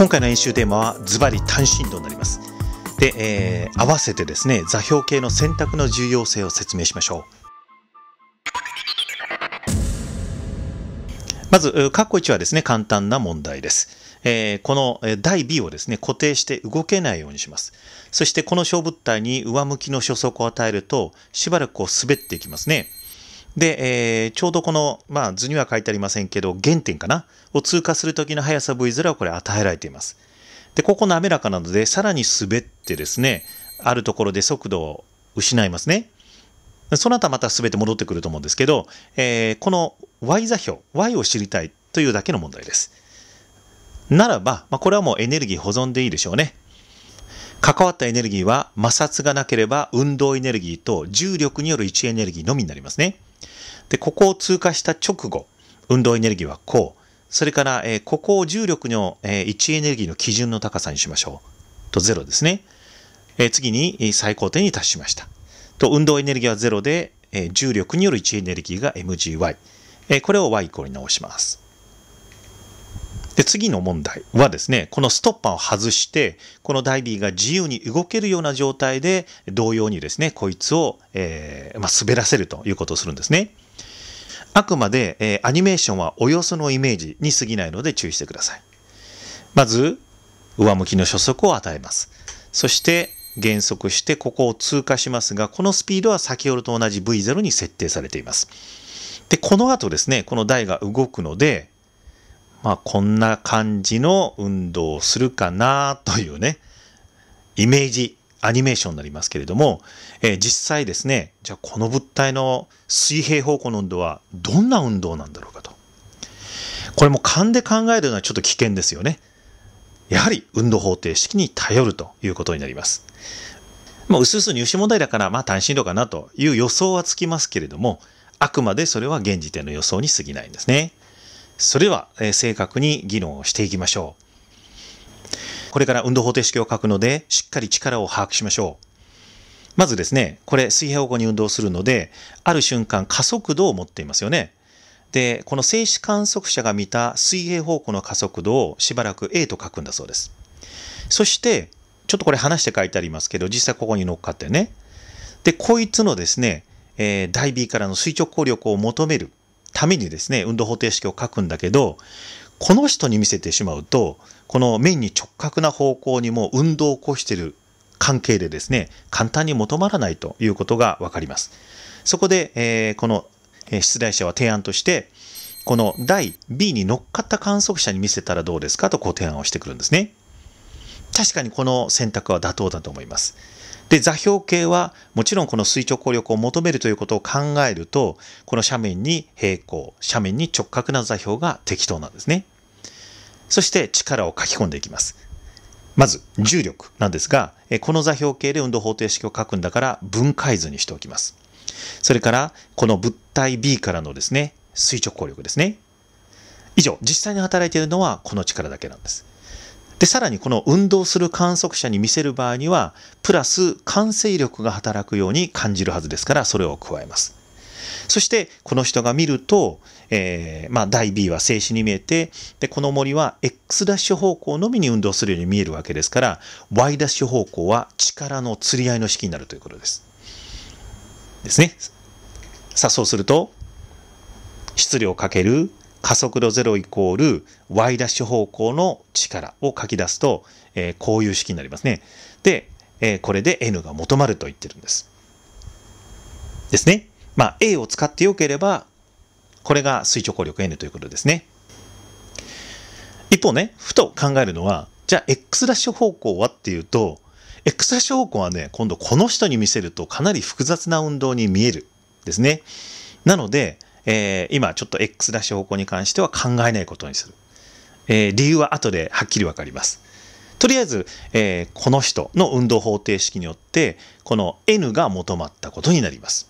今回の演習テーマはズバリ単振動になります。で、えー、合わせてですね、座標系の選択の重要性を説明しましょう。まず、括弧1はですね、簡単な問題です。えー、この台 B をですね、固定して動けないようにします。そしてこの小物体に上向きの初速を与えると、しばらくこう滑っていきますね。で、えー、ちょうどこの、まあ、図には書いてありませんけど、原点かなを通過するときの速さ V ずらをこれ与えられています。で、ここ滑らかなので、さらに滑ってですね、あるところで速度を失いますね。その後またべて戻ってくると思うんですけど、えー、この Y 座標、Y を知りたいというだけの問題です。ならば、まあ、これはもうエネルギー保存でいいでしょうね。関わったエネルギーは摩擦がなければ運動エネルギーと重力による位置エネルギーのみになりますね。で、ここを通過した直後、運動エネルギーはこう。それから、えー、ここを重力の、えー、位置エネルギーの基準の高さにしましょう。と0ですね。えー、次に最高点に達しました。と、運動エネルギーは0で、え重力による位置エネルギーが mgy。えこれを y イコールに直します。で、次の問題はですね、このストッパーを外して、このダイビーが自由に動けるような状態で、同様にですね、こいつを、えー、まあ、滑らせるということをするんですね。あくまで、えー、アニメーションはおよそのイメージに過ぎないので注意してください。まず、上向きの初速を与えます。そして、減速してここを通過しますが、このスピードは先ほどと同じ V0 に設定されています。で、この後ですね、この台が動くので、まあ、こんな感じの運動をするかなというね、イメージ、アニメーションになりますけれども、えー、実際ですね、じゃあこの物体の水平方向の運動はどんな運動なんだろうかと。これも勘で考えるのはちょっと危険ですよね。やはり運動方程式に頼るということになります。まあ、うすうす入試問題だから、まあ単身度かなという予想はつきますけれども、あくまでそれは現時点の予想に過ぎないんですね。それでは、え正確に議論をしていきましょう。これから運動方程式を書くので、しっかり力を把握しましょう。まずですね、これ水平方向に運動するので、ある瞬間加速度を持っていますよね。で、この静止観測者が見た水平方向の加速度をしばらく A と書くんだそうです。そして、ちょっとこれ話して書いてありますけど、実際ここに乗っかってね。で、こいつのですね、えー、大 B からの垂直抗力を求めるためにですね、運動方程式を書くんだけど、この人に見せてしまうと、この面に直角な方向にも運動を起こしている関係でですね、簡単に求まらないということがわかります。そこで、えー、この出題者は提案として、この第 B に乗っかった観測者に見せたらどうですかとこう提案をしてくるんですね。確かにこの選択は妥当だと思います。で、座標系はもちろんこの垂直抗力を求めるということを考えると、この斜面に平行、斜面に直角な座標が適当なんですね。そして力を書き込んでいきます。まず重力なんですが、この座標系で運動方程式を書くんだから分解図にしておきます。それからこの物体 B からのですね、垂直抗力ですね。以上、実際に働いているのはこの力だけなんです。でさらにこの運動する観測者に見せる場合にはプラス感性力が働くように感じるはずですからそれを加えます。そしてこの人が見ると、えー、まあ、第 B は静止に見えてでこの森は X ダッシュ方向のみに運動するように見えるわけですから Y ダッシュ方向は力の釣り合いの式になるということです。ですね。さあそうすると質量かける加速度0イコール y' ダッシュ方向の力を書き出すと、えー、こういう式になりますね。で、えー、これで n が求まると言ってるんです。ですね。まあ、a を使ってよければ、これが垂直抗力 n ということですね。一方ね、ふと考えるのは、じゃあ x' ダッシュ方向はっていうと、x' ダッシュ方向はね、今度この人に見せるとかなり複雑な運動に見える。ですね。なので、えー、今ちょっと X らしい方向に関しては考えないことにする。えー、理由は後ではっきり分かります。とりあえず、えー、この人の運動方程式によってこの N が求まったことになります。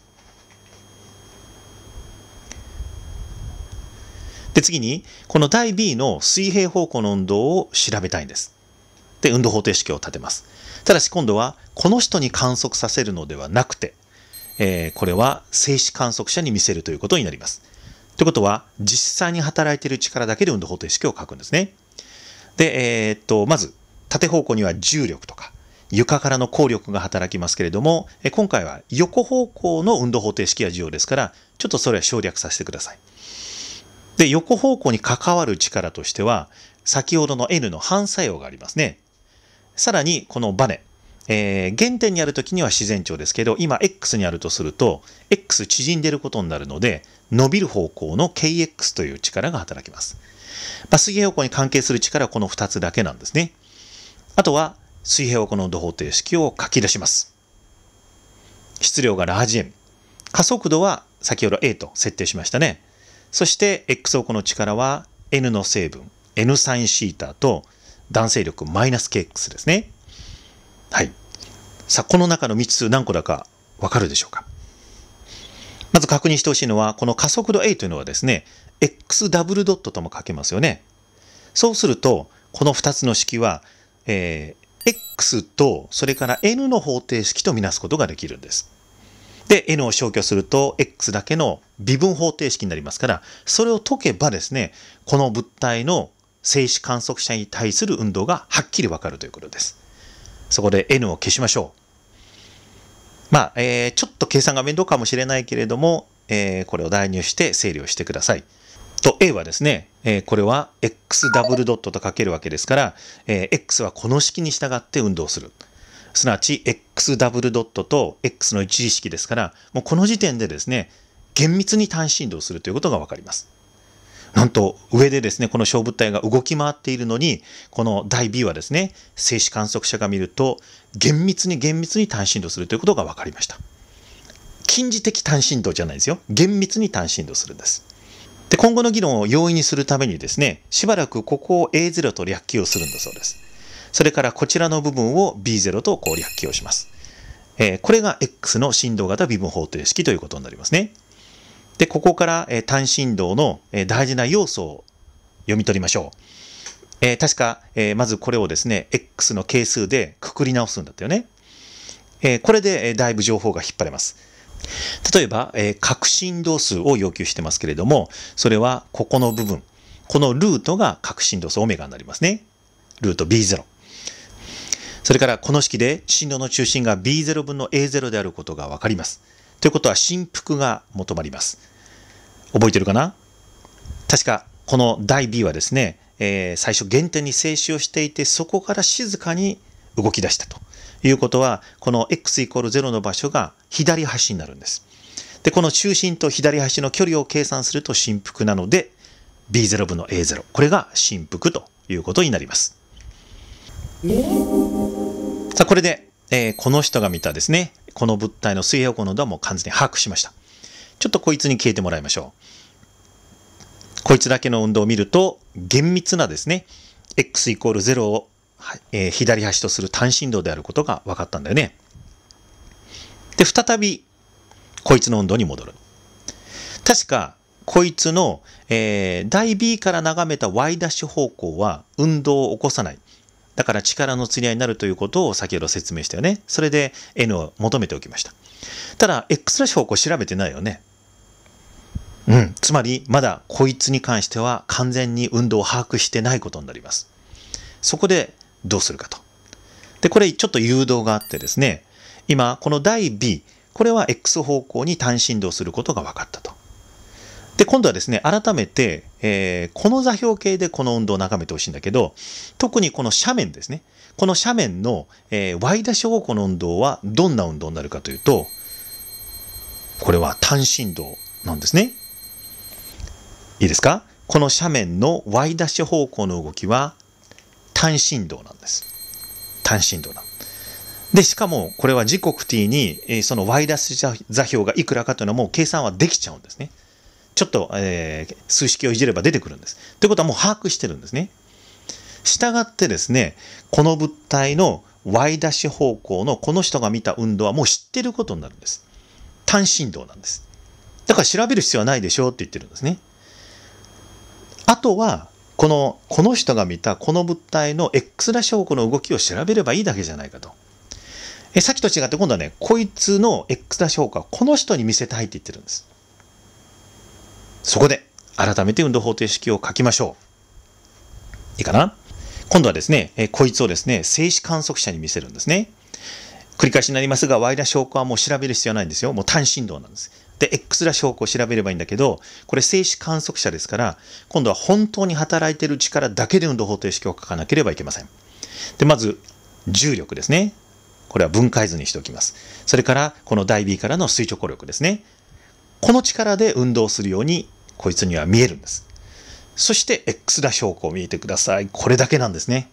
で次にこの第 B の水平方向の運動を調べたいんです。で運動方程式を立てます。ただし今度はこの人に観測させるのではなくてえー、これは静止観測者に見せるということになります。ということは、実際に働いている力だけで運動方程式を書くんですね。で、えー、っと、まず、縦方向には重力とか、床からの効力が働きますけれども、今回は横方向の運動方程式が重要ですから、ちょっとそれは省略させてください。で、横方向に関わる力としては、先ほどの N の反作用がありますね。さらに、このバネ。えー、原点にある時には自然長ですけど、今 x にあるとすると、x 縮んでることになるので、伸びる方向の kx という力が働きます。まあ、水平方向に関係する力はこの2つだけなんですね。あとは、水平方向の度方程式を書き出します。質量がラージ m。加速度は先ほど a と設定しましたね。そして x 方向の力は n の成分 n サインシータと弾性力マイナス kx ですね。はい。さあ、この中の3つ何個だかわかるでしょうかまず確認してほしいのは、この加速度 A というのはですね、x ダブルドットとも書けますよね。そうすると、この2つの式は、えー、x と、それから n の方程式とみなすことができるんです。で、n を消去すると、x だけの微分方程式になりますから、それを解けばですね、この物体の静止観測者に対する運動がはっきりわかるということです。そこで n を消しましょう。まあ、えー、ちょっと計算が面倒かもしれないけれども、えー、これを代入して整理をしてください。と A はですね、えー、これは x ダブルドットと書けるわけですから、えー、x はこの式に従って運動する。すなわち x ダブルドットと x の一次式ですから、もうこの時点でですね、厳密に単振動するということがわかります。なんと上でですね、この小物体が動き回っているのに、この第 B はですね、静止観測者が見ると、厳密に厳密に単振動するということが分かりました。近似的単振動じゃないですよ。厳密に単振動するんです。で、今後の議論を容易にするためにですね、しばらくここを A0 と略記をするんだそうです。それからこちらの部分を B0 とこう略記をします。えー、これが X の振動型微分方程式ということになりますね。で、ここから、え単振動の、え大事な要素を読み取りましょう。えー、確か、えまずこれをですね、X の係数でくくり直すんだったよね。えこれで、えだいぶ情報が引っ張れます。例えば、えー、核振動数を要求してますけれども、それはここの部分、このルートが核振動数オメガになりますね。ルート B0。それからこの式で振動の中心が B0 分の A0 であることがわかります。ということは振幅が求まります。覚えてるかな確かこの第 B はですね、えー、最初原点に静止をしていてそこから静かに動き出したということはこの x イコール0の場所が左端になるんです。でこの中心と左端の距離を計算すると振幅なので B0 分の A0 これが振幅ということになります。さあこれで、えー、この人が見たですねこの物体の水平方向の度も完全に把握しました。ちょっとこいつに消えてもらいましょう。こいつだけの運動を見ると、厳密なですね、x イコール0を、えー、左端とする単振動であることが分かったんだよね。で、再び、こいつの運動に戻る。確か、こいつの、えー、大 B から眺めた Y' 方向は運動を起こさない。だから力の釣り合いになるということを先ほど説明したよね。それで N を求めておきました。ただ、X らしい方向調べてないよね。うん。つまり、まだこいつに関しては完全に運動を把握してないことになります。そこでどうするかと。で、これちょっと誘導があってですね、今、この第 B、これは X 方向に単振動することが分かったと。で、今度はですね、改めて、えー、この座標系でこの運動を眺めてほしいんだけど、特にこの斜面ですね。この斜面の、えー、y' 方向の運動はどんな運動になるかというと、これは単振動なんですね。いいですかこの斜面の y' 方向の動きは単振動なんです。単振動なんです。で、しかも、これは時刻 t に、えその y ダッシュ座標がいくらかというのも計算はできちゃうんですね。ちょっと、えー、数式をいじれば出てくるんです。ということはもう把握してるんですね。したがってですね、この物体の Y 出し方向のこの人が見た運動はもう知ってることになるんです。単振動なんです。だから調べる必要はないでしょうって言ってるんですね。あとは、この、この人が見たこの物体の X ダし方向の動きを調べればいいだけじゃないかと。え、さっきと違って今度はね、こいつの X ダし方向はこの人に見せたいって言ってるんです。そこで、改めて運動方程式を書きましょう。いいかな今度はですね、えこいつをですね、静止観測者に見せるんですね。繰り返しになりますが、y ら証拠はもう調べる必要ないんですよ。もう単振動なんです。で、x ら証拠を調べればいいんだけど、これ静止観測者ですから、今度は本当に働いてる力だけで運動方程式を書かなければいけません。で、まず、重力ですね。これは分解図にしておきます。それから、この大 B からの垂直抗力ですね。この力で運動するようにこいつには見えるんです。そして X ら証拠を見えてください。これだけなんですね。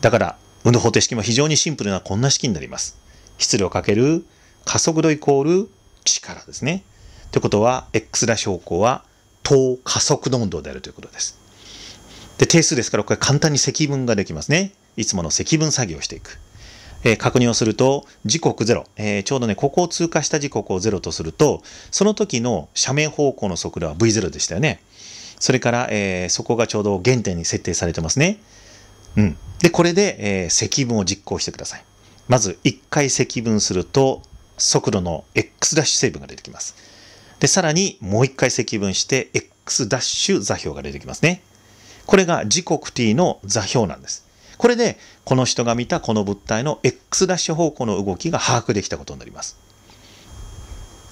だから運動方程式も非常にシンプルなこんな式になります。質量かける加速度イコール力ですね。ということは X ら証拠は等加速度運動であるということです。で定数ですからこれ簡単に積分ができますね。いつもの積分作業をしていく。え確認をすると、時刻0、えちょうどね、ここを通過した時刻を0とすると、その時の斜面方向の速度は V0 でしたよね。それから、えそこがちょうど原点に設定されてますね。うん。で、これで、え積分を実行してください。まず、1回積分すると、速度の x' 成分が出てきます。で、さらにもう1回積分して、x' 座標が出てきますね。これが時刻 t の座標なんです。これで、この人が見たこの物体の X ダッシュ方向の動きが把握できたことになります。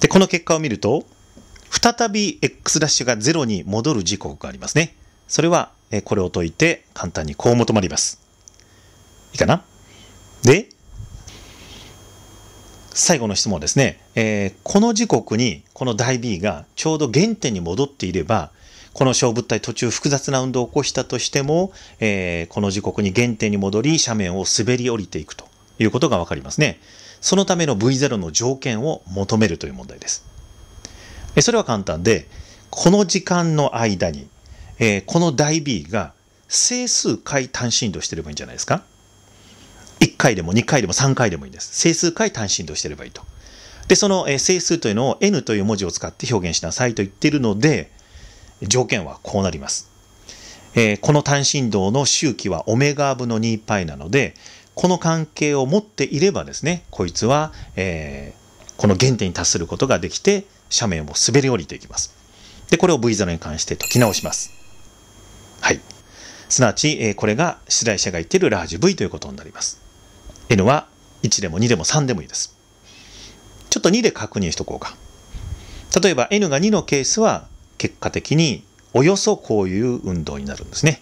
で、この結果を見ると、再び X ダッシュが0に戻る時刻がありますね。それは、えこれを解いて簡単にこう求まります。いいかなで、最後の質問ですね、えー、この時刻にこの大 B がちょうど原点に戻っていればこの小物体途中複雑な運動を起こしたとしても、えー、この時刻に原点に戻り斜面を滑り降りていくということがわかりますね。そのための V0 の条件を求めるという問題です。それは簡単で、この時間の間に、えー、この大 B が整数回単振動してればいいんじゃないですか。1回でも2回でも3回でもいいんです。整数回単振動してればいいと。で、その整数というのを n という文字を使って表現しなさいと言っているので、条件はこうなります。えー、この単振動の周期はオメガ部の 2π なので、この関係を持っていればですね、こいつは、えー、この原点に達することができて、斜面を滑り降りていきます。で、これを V ザに関して解き直します。はい。すなわち、えー、これが出題者が言っているラージ V ということになります。N は1でも2でも3でもいいです。ちょっと2で確認しとこうか。例えば N が2のケースは結果的におよそこういう運動になるんですね。